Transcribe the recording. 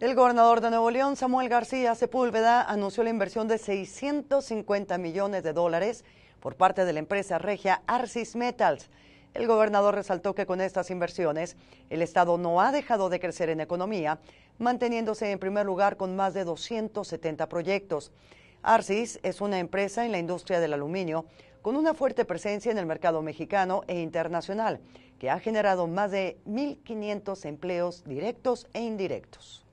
El gobernador de Nuevo León, Samuel García Sepúlveda, anunció la inversión de 650 millones de dólares por parte de la empresa regia Arcis Metals. El gobernador resaltó que con estas inversiones el Estado no ha dejado de crecer en economía, manteniéndose en primer lugar con más de 270 proyectos. Arcis es una empresa en la industria del aluminio con una fuerte presencia en el mercado mexicano e internacional, que ha generado más de 1.500 empleos directos e indirectos.